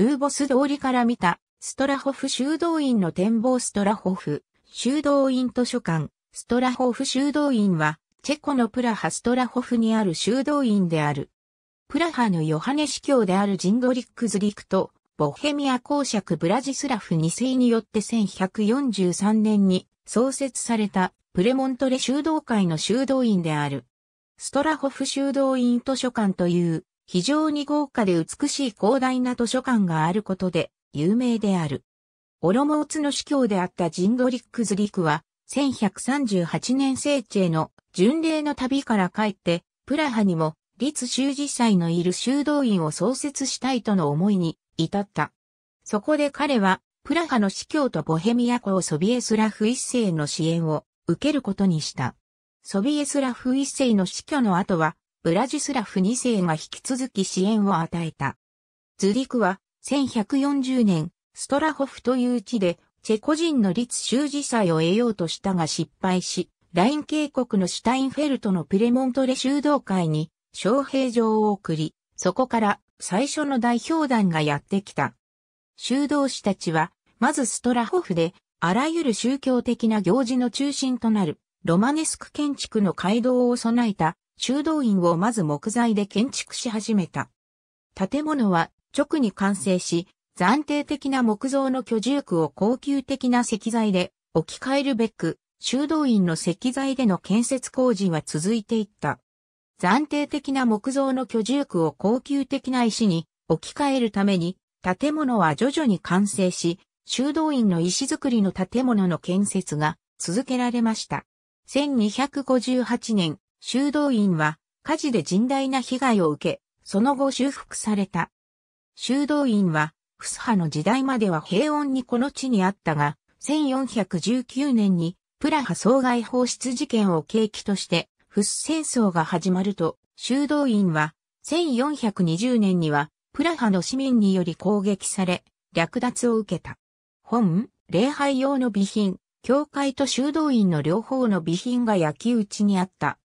ウーボス通りから見た、ストラホフ修道院の展望ストラホフ、修道院図書館、ストラホフ修道院は、チェコのプラハストラホフにある修道院である。プラハのヨハネ司教であるジンドリック・ズリクと、ボヘミア公爵ブラジスラフ2世によって1143年に創設されたプレモントレ修道会の修道院である。ストラホフ修道院図書館という非常に豪華で美しい広大な図書館があることで有名である。オロモーツの司教であったジンドリック・ズリクは、1138年聖地への巡礼の旅から帰って、プラハにも、立修辞祭のいる修道院を創設したいとの思いに至った。そこで彼は、プラハの司教とボヘミア公ソビエスラフ一世の支援を受けることにした。ソビエスラフ一世の死去の後は、ブラジスラフ2世が引き続き支援を与えた。ズリクは、1140年、ストラホフという地で、チェコ人の立州辞祭を得ようとしたが失敗し、ライン渓谷のシュタインフェルトのプレモントレ修道会に、招兵状を送り、そこから最初の代表団がやってきた。修道士たちは、まずストラホフで、あらゆる宗教的な行事の中心となる、ロマネスク建築の街道を備えた修道院をまず木材で建築し始めた。建物は直に完成し、暫定的な木造の居住区を高級的な石材で置き換えるべく、修道院の石材での建設工事は続いていった。暫定的な木造の居住区を高級的な石に置き換えるために、建物は徐々に完成し、修道院の石造りの建物の建設が続けられました。1258年、修道院は火事で甚大な被害を受け、その後修復された。修道院は、フス派の時代までは平穏にこの地にあったが、1419年にプラハ総外放出事件を契機として、フス戦争が始まると、修道院は、1420年には、プラハの市民により攻撃され、略奪を受けた。本、礼拝用の備品、教会と修道院の両方の備品が焼き討ちにあった。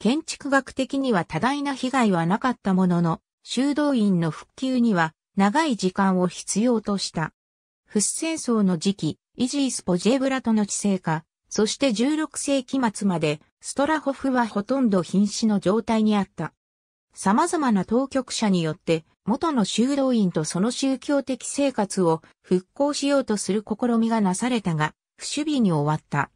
建築学的には多大な被害はなかったものの、修道院の復旧には長い時間を必要とした。フス戦争の時期、イジースポジェブラトの地勢化、そして16世紀末までストラホフはほとんど瀕死の状態にあった。様々な当局者によって元の修道院とその宗教的生活を復興しようとする試みがなされたが、不守備に終わった。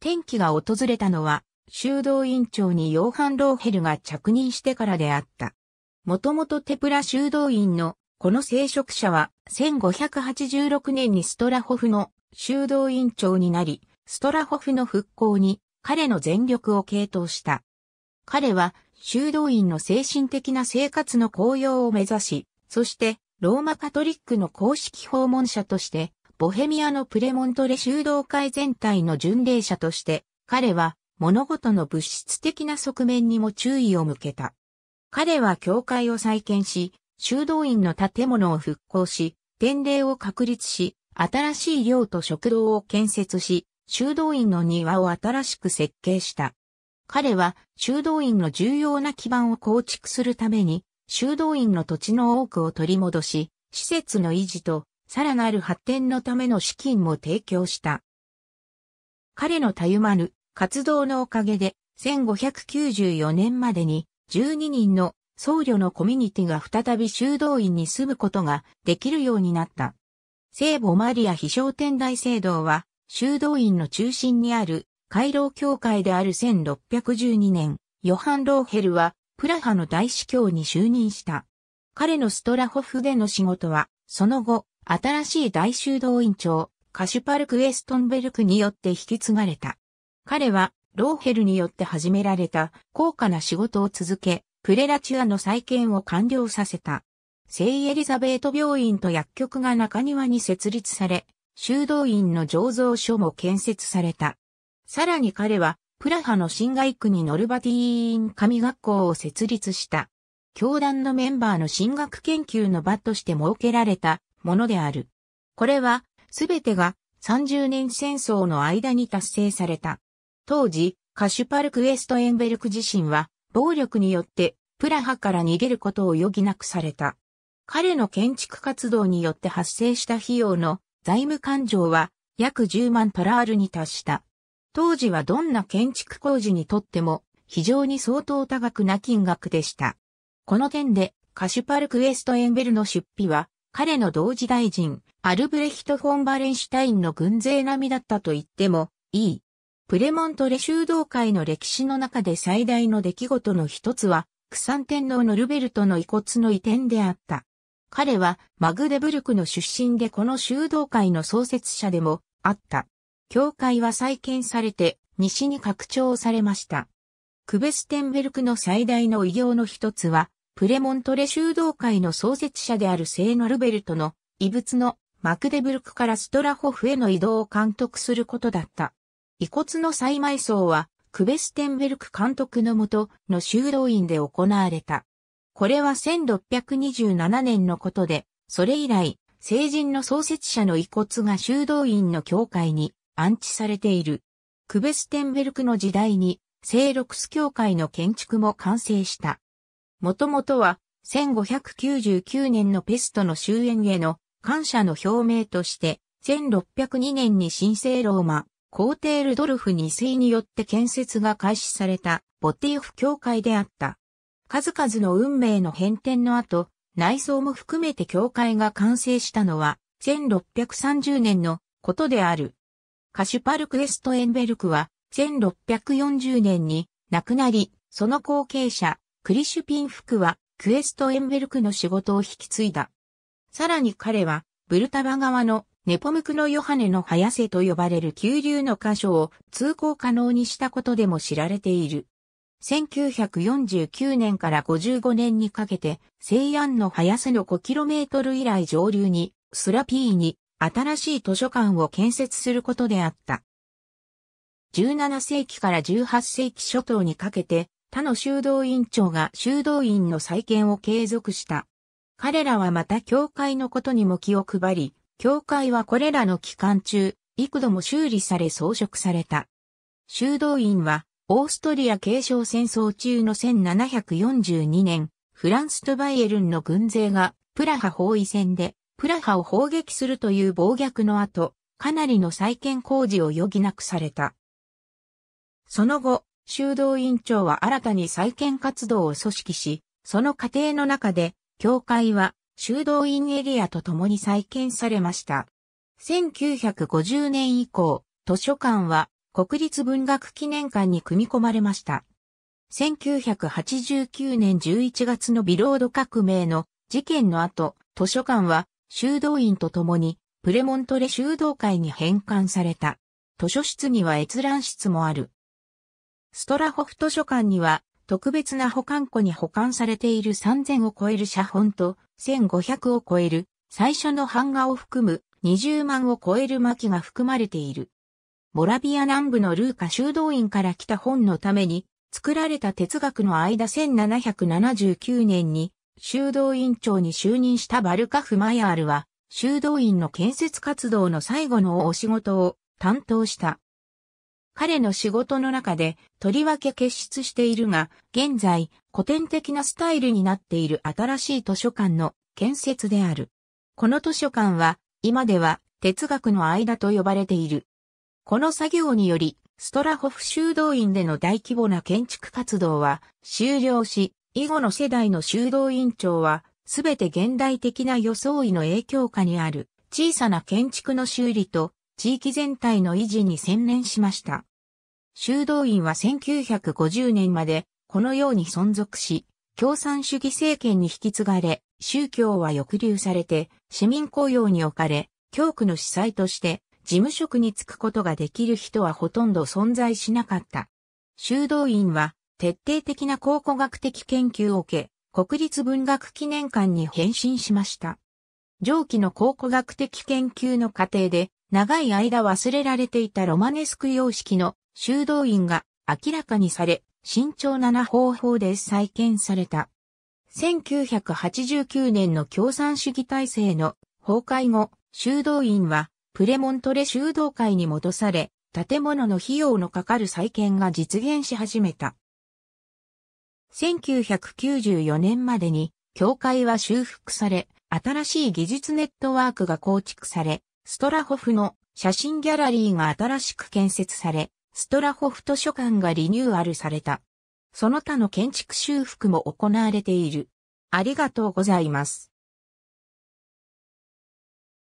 天気が訪れたのは修道院長にヨーハン・ローヘルが着任してからであった。もともとテプラ修道院のこの聖職者は1586年にストラホフの修道院長になり、ストラホフの復興に彼の全力を傾倒した。彼は修道院の精神的な生活の高揚を目指し、そしてローマカトリックの公式訪問者として、ボヘミアのプレモントレ修道会全体の巡礼者として、彼は物事の物質的な側面にも注意を向けた。彼は教会を再建し、修道院の建物を復興し、典礼を確立し、新しい寮と食堂を建設し、修道院の庭を新しく設計した。彼は修道院の重要な基盤を構築するために、修道院の土地の多くを取り戻し、施設の維持と、さらなる発展のための資金も提供した。彼のたゆまぬ活動のおかげで、1594年までに12人の僧侶のコミュニティが再び修道院に住むことができるようになった。聖母マリア飛翔天大聖堂は、修道院の中心にある、回廊教会である1612年、ヨハン・ローヘルは、プラハの大司教に就任した。彼のストラホフでの仕事は、その後、新しい大修道院長、カシュパルク・エストンベルクによって引き継がれた。彼はローヘルによって始められた高価な仕事を続け、プレラチュアの再建を完了させた。聖エリザベート病院と薬局が中庭に設立され、修道院の醸造所も建設された。さらに彼は、プラハの新外区にノルバティーン神学校を設立した。教団のメンバーの進学研究の場として設けられたものである。これは、すべてが30年戦争の間に達成された。当時、カシュパルク・エストエンベルク自身は、暴力によってプラハから逃げることを余儀なくされた。彼の建築活動によって発生した費用の財務勘定は約10万トラールに達した。当時はどんな建築工事にとっても非常に相当高額な金額でした。この点でカシュパルク・エストエンベルの出費は彼の同時大臣アルブレヒト・フォン・バレンシュタインの軍勢並みだったと言ってもいい。プレモントレ修道会の歴史の中で最大の出来事の一つは、クサン天皇のルベルトの遺骨の移転であった。彼はマグデブルクの出身でこの修道会の創設者でもあった。教会は再建されて西に拡張されました。クベステンベルクの最大の偉業の一つは、プレモントレ修道会の創設者である聖のルベルトの遺物のマクデブルクからストラホフへの移動を監督することだった。遺骨の再埋葬は、クベステンベルク監督のもとの修道院で行われた。これは1627年のことで、それ以来、成人の創設者の遺骨が修道院の教会に安置されている。クベステンベルクの時代に、聖六ス教会の建築も完成した。もともとは、1599年のペストの終焉への感謝の表明として、1602年に神聖ローマ、皇帝ルドルフ2世によって建設が開始されたボティオフ教会であった。数々の運命の変転の後、内装も含めて教会が完成したのは1630年のことである。カシュパルク・エストエンベルクは1640年に亡くなり、その後継者、クリシュピンフクはクエストエンベルクの仕事を引き継いだ。さらに彼は、ブルタバ側のネポムクのヨハネの早瀬と呼ばれる急流の箇所を通行可能にしたことでも知られている。1949年から55年にかけて、西安の早瀬の 5km 以来上流に、スラピーに新しい図書館を建設することであった。17世紀から18世紀初頭にかけて、他の修道院長が修道院の再建を継続した。彼らはまた教会のことにも気を配り、教会はこれらの期間中、幾度も修理され装飾された。修道院は、オーストリア継承戦争中の1742年、フランスとバイエルンの軍勢がプラハ包囲戦でプラハを砲撃するという暴虐の後、かなりの再建工事を余儀なくされた。その後、修道院長は新たに再建活動を組織し、その過程の中で、教会は修道院エリアと共に再建されました。1950年以降、図書館は国立文学記念館に組み込まれました。1989年11月のビロード革命の事件の後、図書館は修道院と共にプレモントレ修道会に返還された。図書室には閲覧室もある。ストラホフ図書館には特別な保管庫に保管されている3000を超える写本と1500を超える最初の版画を含む20万を超える巻が含まれている。モラビア南部のルーカ修道院から来た本のために作られた哲学の間1779年に修道院長に就任したバルカフ・マヤールは修道院の建設活動の最後のお仕事を担当した。彼の仕事の中で、とりわけ結出しているが、現在、古典的なスタイルになっている新しい図書館の建設である。この図書館は、今では、哲学の間と呼ばれている。この作業により、ストラホフ修道院での大規模な建築活動は終了し、以後の世代の修道院長は、すべて現代的な装いの影響下にある小さな建築の修理と地域全体の維持に専念しました。修道院は1950年までこのように存続し、共産主義政権に引き継がれ、宗教は抑留されて市民公用に置かれ、教区の司祭として事務職に就くことができる人はほとんど存在しなかった。修道院は徹底的な考古学的研究を受け、国立文学記念館に変身しました。上記の考古学的研究の過程で、長い間忘れられていたロマネスク様式の修道院が明らかにされ、慎重なな方法で再建された。1989年の共産主義体制の崩壊後、修道院はプレモントレ修道会に戻され、建物の費用のかかる再建が実現し始めた。1994年までに教会は修復され、新しい技術ネットワークが構築され、ストラホフの写真ギャラリーが新しく建設され、ストラホフ図書館がリニューアルされた。その他の建築修復も行われている。ありがとうございます。